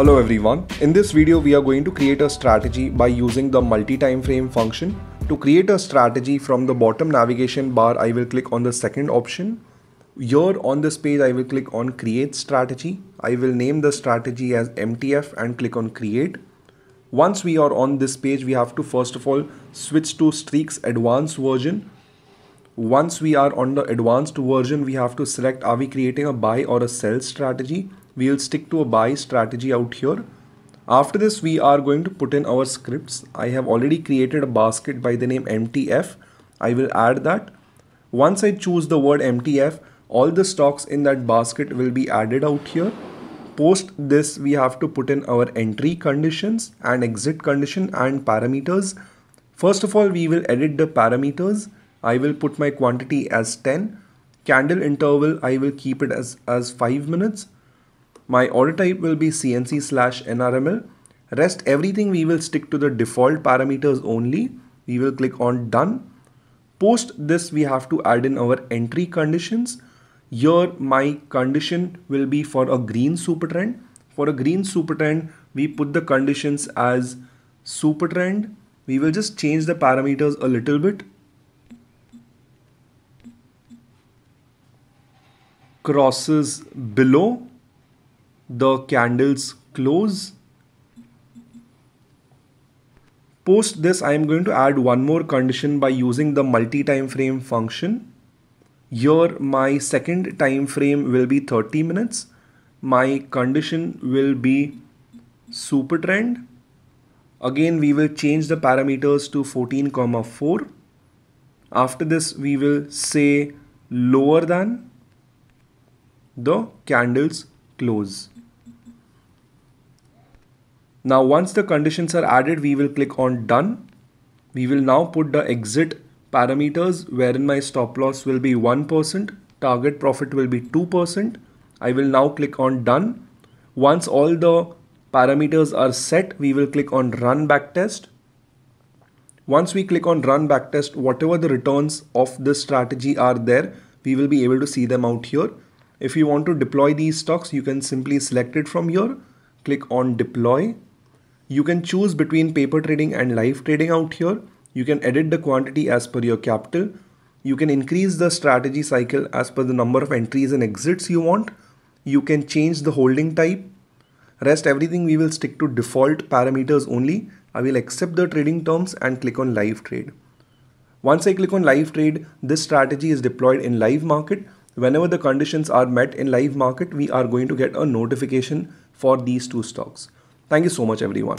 Hello everyone. In this video, we are going to create a strategy by using the multi timeframe function. To create a strategy from the bottom navigation bar, I will click on the second option. Here on this page, I will click on create strategy. I will name the strategy as MTF and click on create. Once we are on this page, we have to first of all switch to Streak's advanced version. Once we are on the advanced version, we have to select are we creating a buy or a sell strategy we will stick to a buy strategy out here after this we are going to put in our scripts I have already created a basket by the name MTF I will add that once I choose the word MTF all the stocks in that basket will be added out here post this we have to put in our entry conditions and exit condition and parameters first of all we will edit the parameters I will put my quantity as 10 candle interval I will keep it as as 5 minutes my order type will be CNC slash NRML. Rest everything we will stick to the default parameters only. We will click on done. Post this we have to add in our entry conditions. Here my condition will be for a green supertrend. For a green supertrend we put the conditions as supertrend. We will just change the parameters a little bit. Crosses below the candles close. Post this, I am going to add one more condition by using the multi-time frame function. Here, my second time frame will be 30 minutes. My condition will be super trend. Again, we will change the parameters to 14 comma 4. After this, we will say lower than the candles close. Now once the conditions are added, we will click on done. We will now put the exit parameters wherein my stop loss will be 1%, target profit will be 2%. I will now click on done. Once all the parameters are set, we will click on run back test. Once we click on run back test, whatever the returns of this strategy are there, we will be able to see them out here. If you want to deploy these stocks, you can simply select it from here, click on deploy you can choose between paper trading and live trading out here. You can edit the quantity as per your capital. You can increase the strategy cycle as per the number of entries and exits you want. You can change the holding type. Rest everything we will stick to default parameters only. I will accept the trading terms and click on live trade. Once I click on live trade, this strategy is deployed in live market. Whenever the conditions are met in live market, we are going to get a notification for these two stocks. Thank you so much, everyone.